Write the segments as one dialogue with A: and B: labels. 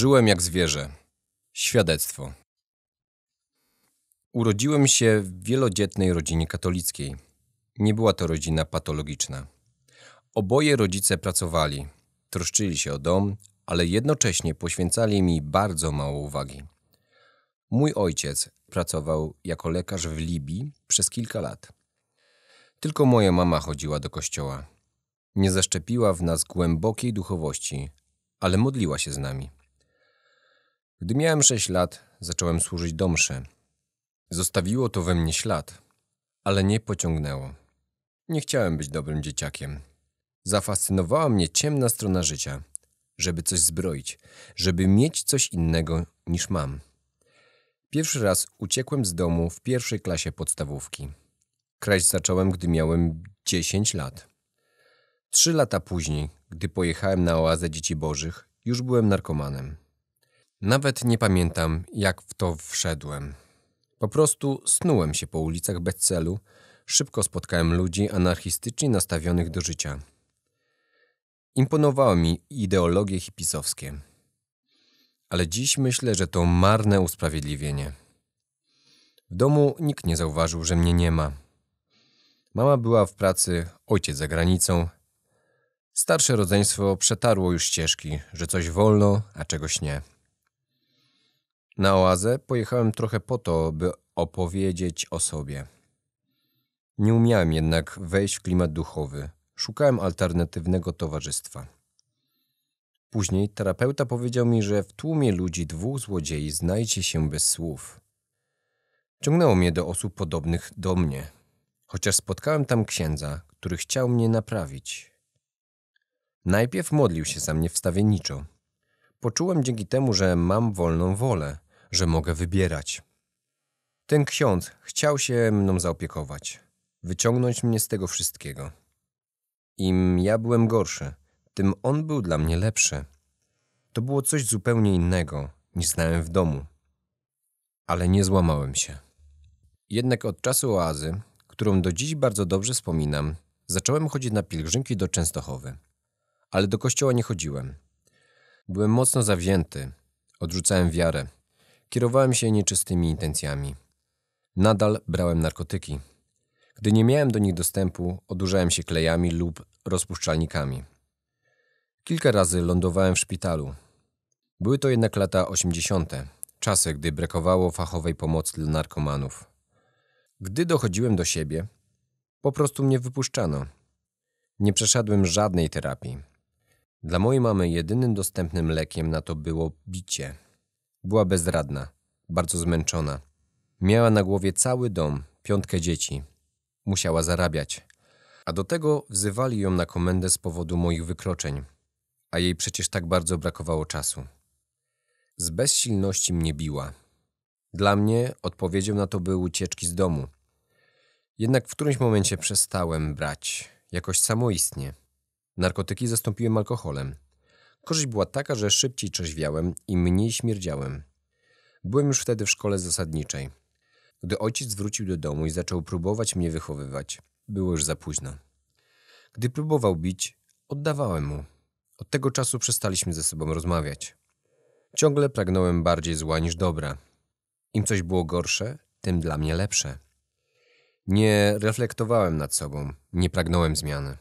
A: Żyłem jak zwierzę. Świadectwo. Urodziłem się w wielodzietnej rodzinie katolickiej. Nie była to rodzina patologiczna. Oboje rodzice pracowali, troszczyli się o dom, ale jednocześnie poświęcali mi bardzo mało uwagi. Mój ojciec pracował jako lekarz w Libii przez kilka lat. Tylko moja mama chodziła do kościoła. Nie zaszczepiła w nas głębokiej duchowości, ale modliła się z nami. Gdy miałem sześć lat, zacząłem służyć do mszy. Zostawiło to we mnie ślad, ale nie pociągnęło. Nie chciałem być dobrym dzieciakiem. Zafascynowała mnie ciemna strona życia, żeby coś zbroić, żeby mieć coś innego niż mam. Pierwszy raz uciekłem z domu w pierwszej klasie podstawówki. Kraść zacząłem, gdy miałem 10 lat. Trzy lata później, gdy pojechałem na oazę dzieci bożych, już byłem narkomanem. Nawet nie pamiętam, jak w to wszedłem. Po prostu snułem się po ulicach bez celu, szybko spotkałem ludzi anarchistycznie nastawionych do życia. Imponowały mi ideologie hipisowskie. Ale dziś myślę, że to marne usprawiedliwienie. W domu nikt nie zauważył, że mnie nie ma. Mama była w pracy, ojciec za granicą. Starsze rodzeństwo przetarło już ścieżki, że coś wolno, a czegoś nie. Na oazę pojechałem trochę po to, by opowiedzieć o sobie. Nie umiałem jednak wejść w klimat duchowy. Szukałem alternatywnego towarzystwa. Później terapeuta powiedział mi, że w tłumie ludzi dwóch złodziei znajdzie się bez słów. Ciągnęło mnie do osób podobnych do mnie, chociaż spotkałem tam księdza, który chciał mnie naprawić. Najpierw modlił się za mnie wstawienniczo, Poczułem dzięki temu, że mam wolną wolę, że mogę wybierać. Ten ksiądz chciał się mną zaopiekować, wyciągnąć mnie z tego wszystkiego. Im ja byłem gorszy, tym on był dla mnie lepszy. To było coś zupełnie innego niż znałem w domu. Ale nie złamałem się. Jednak od czasu oazy, którą do dziś bardzo dobrze wspominam, zacząłem chodzić na pielgrzymki do Częstochowy. Ale do kościoła nie chodziłem. Byłem mocno zawzięty, odrzucałem wiarę, kierowałem się nieczystymi intencjami. Nadal brałem narkotyki. Gdy nie miałem do nich dostępu, odurzałem się klejami lub rozpuszczalnikami. Kilka razy lądowałem w szpitalu. Były to jednak lata 80., czasy, gdy brakowało fachowej pomocy dla narkomanów. Gdy dochodziłem do siebie, po prostu mnie wypuszczano. Nie przeszedłem żadnej terapii. Dla mojej mamy jedynym dostępnym lekiem na to było bicie. Była bezradna, bardzo zmęczona. Miała na głowie cały dom, piątkę dzieci. Musiała zarabiać. A do tego wzywali ją na komendę z powodu moich wykroczeń. A jej przecież tak bardzo brakowało czasu. Z bezsilności mnie biła. Dla mnie odpowiedzią na to były ucieczki z domu. Jednak w którymś momencie przestałem brać, jakoś samoistnie. Narkotyki zastąpiłem alkoholem. Korzyść była taka, że szybciej trzeźwiałem i mniej śmierdziałem. Byłem już wtedy w szkole zasadniczej. Gdy ojciec wrócił do domu i zaczął próbować mnie wychowywać, było już za późno. Gdy próbował bić, oddawałem mu. Od tego czasu przestaliśmy ze sobą rozmawiać. Ciągle pragnąłem bardziej zła niż dobra. Im coś było gorsze, tym dla mnie lepsze. Nie reflektowałem nad sobą, nie pragnąłem zmiany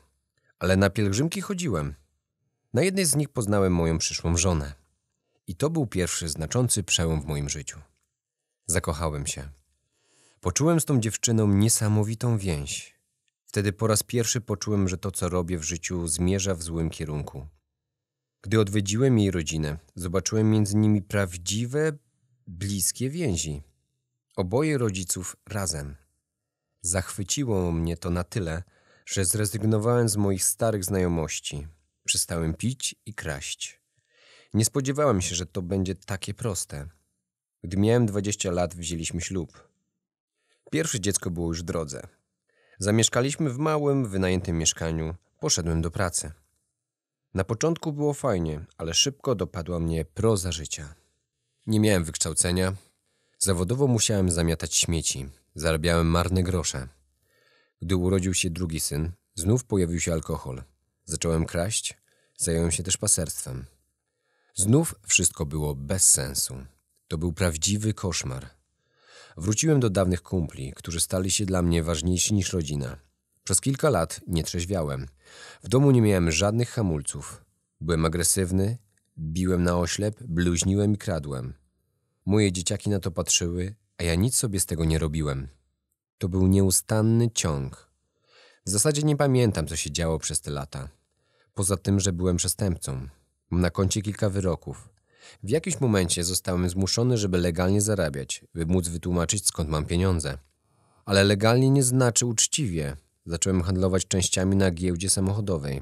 A: ale na pielgrzymki chodziłem. Na jednej z nich poznałem moją przyszłą żonę. I to był pierwszy znaczący przełom w moim życiu. Zakochałem się. Poczułem z tą dziewczyną niesamowitą więź. Wtedy po raz pierwszy poczułem, że to, co robię w życiu, zmierza w złym kierunku. Gdy odwiedziłem jej rodzinę, zobaczyłem między nimi prawdziwe, bliskie więzi. Oboje rodziców razem. Zachwyciło mnie to na tyle, że zrezygnowałem z moich starych znajomości. Przestałem pić i kraść. Nie spodziewałem się, że to będzie takie proste. Gdy miałem 20 lat, wzięliśmy ślub. Pierwsze dziecko było już w drodze. Zamieszkaliśmy w małym, wynajętym mieszkaniu. Poszedłem do pracy. Na początku było fajnie, ale szybko dopadła mnie proza życia. Nie miałem wykształcenia. Zawodowo musiałem zamiatać śmieci. Zarabiałem marne grosze. Gdy urodził się drugi syn, znów pojawił się alkohol. Zacząłem kraść, zająłem się też paserstwem. Znów wszystko było bez sensu. To był prawdziwy koszmar. Wróciłem do dawnych kumpli, którzy stali się dla mnie ważniejsi niż rodzina. Przez kilka lat nie trzeźwiałem. W domu nie miałem żadnych hamulców. Byłem agresywny, biłem na oślep, bluźniłem i kradłem. Moje dzieciaki na to patrzyły, a ja nic sobie z tego nie robiłem. To był nieustanny ciąg. W zasadzie nie pamiętam, co się działo przez te lata. Poza tym, że byłem przestępcą. Mam na koncie kilka wyroków. W jakimś momencie zostałem zmuszony, żeby legalnie zarabiać, by móc wytłumaczyć skąd mam pieniądze. Ale legalnie nie znaczy uczciwie. Zacząłem handlować częściami na giełdzie samochodowej.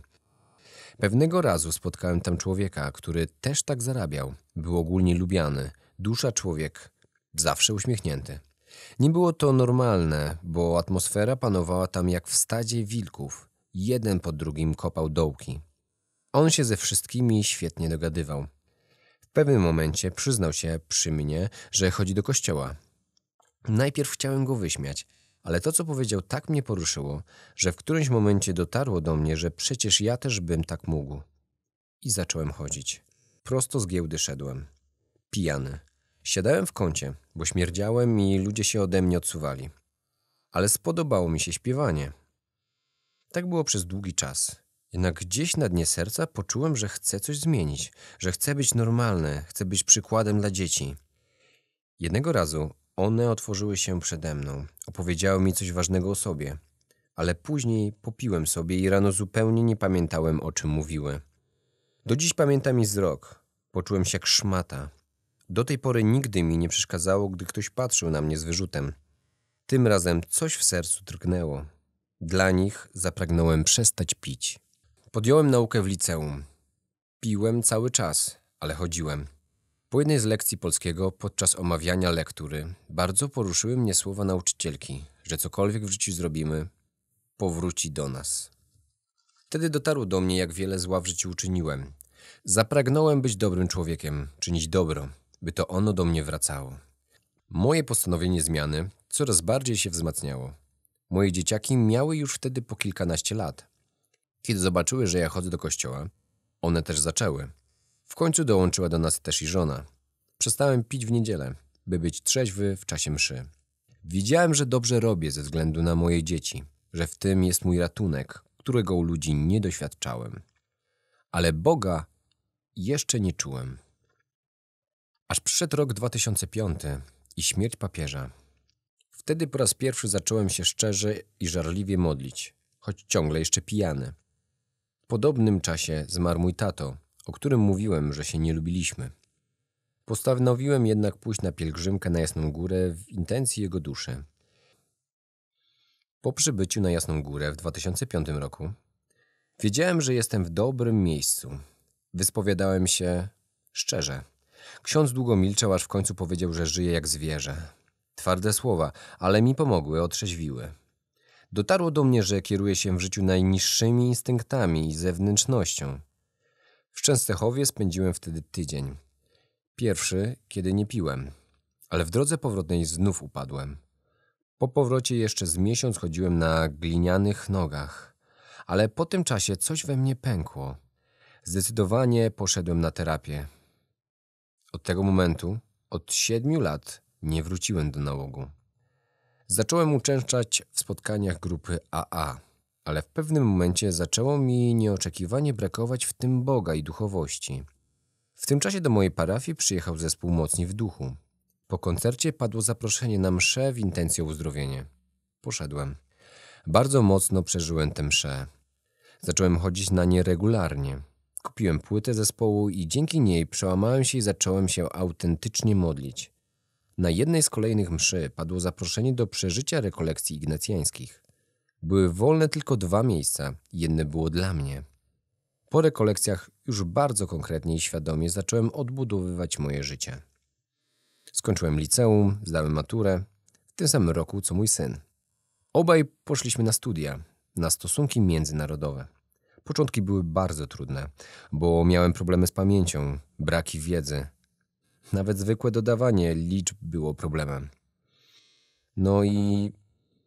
A: Pewnego razu spotkałem tam człowieka, który też tak zarabiał. Był ogólnie lubiany. Dusza człowiek. Zawsze uśmiechnięty. Nie było to normalne, bo atmosfera panowała tam jak w stadzie wilków. Jeden po drugim kopał dołki. On się ze wszystkimi świetnie dogadywał. W pewnym momencie przyznał się przy mnie, że chodzi do kościoła. Najpierw chciałem go wyśmiać, ale to, co powiedział, tak mnie poruszyło, że w którymś momencie dotarło do mnie, że przecież ja też bym tak mógł. I zacząłem chodzić. Prosto z giełdy szedłem. Pijany. Siadałem w kącie, bo śmierdziałem i ludzie się ode mnie odsuwali. Ale spodobało mi się śpiewanie. Tak było przez długi czas. Jednak gdzieś na dnie serca poczułem, że chcę coś zmienić, że chcę być normalny, chcę być przykładem dla dzieci. Jednego razu one otworzyły się przede mną, opowiedziały mi coś ważnego o sobie, ale później popiłem sobie i rano zupełnie nie pamiętałem, o czym mówiły. Do dziś pamiętam ich wzrok. Poczułem się jak szmata, do tej pory nigdy mi nie przeszkadzało, gdy ktoś patrzył na mnie z wyrzutem. Tym razem coś w sercu drgnęło. Dla nich zapragnąłem przestać pić. Podjąłem naukę w liceum. Piłem cały czas, ale chodziłem. Po jednej z lekcji polskiego, podczas omawiania lektury, bardzo poruszyły mnie słowa nauczycielki, że cokolwiek w życiu zrobimy, powróci do nas. Wtedy dotarło do mnie, jak wiele zła w życiu uczyniłem. Zapragnąłem być dobrym człowiekiem, czynić dobro by to ono do mnie wracało. Moje postanowienie zmiany coraz bardziej się wzmacniało. Moje dzieciaki miały już wtedy po kilkanaście lat. Kiedy zobaczyły, że ja chodzę do kościoła, one też zaczęły. W końcu dołączyła do nas też i żona. Przestałem pić w niedzielę, by być trzeźwy w czasie mszy. Widziałem, że dobrze robię ze względu na moje dzieci, że w tym jest mój ratunek, którego u ludzi nie doświadczałem. Ale Boga jeszcze nie czułem. Aż przyszedł rok 2005 i śmierć papieża. Wtedy po raz pierwszy zacząłem się szczerze i żarliwie modlić, choć ciągle jeszcze pijany. W podobnym czasie zmarł mój tato, o którym mówiłem, że się nie lubiliśmy. Postanowiłem jednak pójść na pielgrzymkę na Jasną Górę w intencji jego duszy. Po przybyciu na Jasną Górę w 2005 roku wiedziałem, że jestem w dobrym miejscu. Wyspowiadałem się szczerze. Ksiądz długo milczał, aż w końcu powiedział, że żyje jak zwierzę. Twarde słowa, ale mi pomogły, otrzeźwiły. Dotarło do mnie, że kieruje się w życiu najniższymi instynktami i zewnętrznością. W Częstechowie spędziłem wtedy tydzień. Pierwszy, kiedy nie piłem, ale w drodze powrotnej znów upadłem. Po powrocie jeszcze z miesiąc chodziłem na glinianych nogach, ale po tym czasie coś we mnie pękło. Zdecydowanie poszedłem na terapię. Od tego momentu, od siedmiu lat, nie wróciłem do nałogu. Zacząłem uczęszczać w spotkaniach grupy AA, ale w pewnym momencie zaczęło mi nieoczekiwanie brakować w tym Boga i duchowości. W tym czasie do mojej parafii przyjechał zespół Mocni w Duchu. Po koncercie padło zaproszenie na mszę w intencji uzdrowienia. Poszedłem. Bardzo mocno przeżyłem tę mszę. Zacząłem chodzić na nie regularnie kupiłem płytę zespołu i dzięki niej przełamałem się i zacząłem się autentycznie modlić. Na jednej z kolejnych mszy padło zaproszenie do przeżycia rekolekcji ignacjańskich. Były wolne tylko dwa miejsca, jedne było dla mnie. Po rekolekcjach już bardzo konkretnie i świadomie zacząłem odbudowywać moje życie. Skończyłem liceum, zdałem maturę, w tym samym roku co mój syn. Obaj poszliśmy na studia, na stosunki międzynarodowe. Początki były bardzo trudne, bo miałem problemy z pamięcią, braki wiedzy. Nawet zwykłe dodawanie liczb było problemem. No i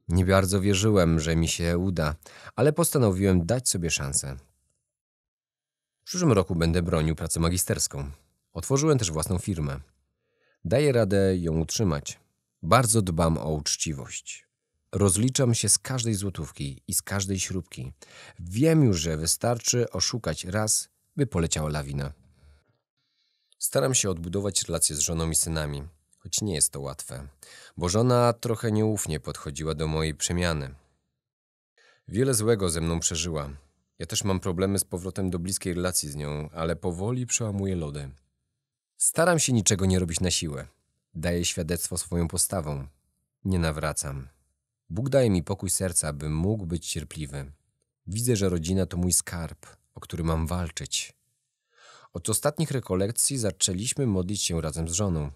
A: nie bardzo wierzyłem, że mi się uda, ale postanowiłem dać sobie szansę. W przyszłym roku będę bronił pracę magisterską. Otworzyłem też własną firmę. Daję radę ją utrzymać. Bardzo dbam o uczciwość. Rozliczam się z każdej złotówki i z każdej śrubki. Wiem już, że wystarczy oszukać raz, by poleciała lawina. Staram się odbudować relacje z żoną i synami, choć nie jest to łatwe, bo żona trochę nieufnie podchodziła do mojej przemiany. Wiele złego ze mną przeżyła. Ja też mam problemy z powrotem do bliskiej relacji z nią, ale powoli przełamuję lody. Staram się niczego nie robić na siłę. Daję świadectwo swoją postawą. Nie nawracam. Bóg daje mi pokój serca, bym mógł być cierpliwy. Widzę, że rodzina to mój skarb, o który mam walczyć. Od ostatnich rekolekcji zaczęliśmy modlić się razem z żoną.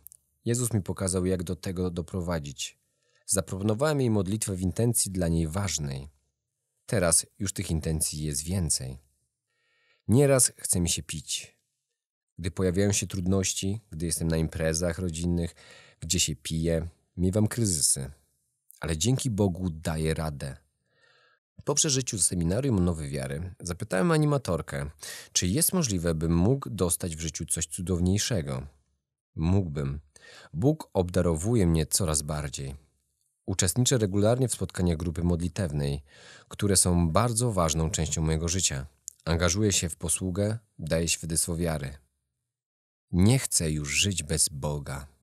A: Jezus mi pokazał, jak do tego doprowadzić. Zaproponowałem jej modlitwę w intencji dla niej ważnej. Teraz już tych intencji jest więcej. Nieraz chce mi się pić. Gdy pojawiają się trudności, gdy jestem na imprezach rodzinnych, gdzie się pije, miewam kryzysy ale dzięki Bogu daje radę. Po przeżyciu seminarium Nowy Wiary zapytałem animatorkę, czy jest możliwe, bym mógł dostać w życiu coś cudowniejszego. Mógłbym. Bóg obdarowuje mnie coraz bardziej. Uczestniczę regularnie w spotkaniach grupy modlitewnej, które są bardzo ważną częścią mojego życia. Angażuję się w posługę, daję świadectwo wiary. Nie chcę już żyć bez Boga.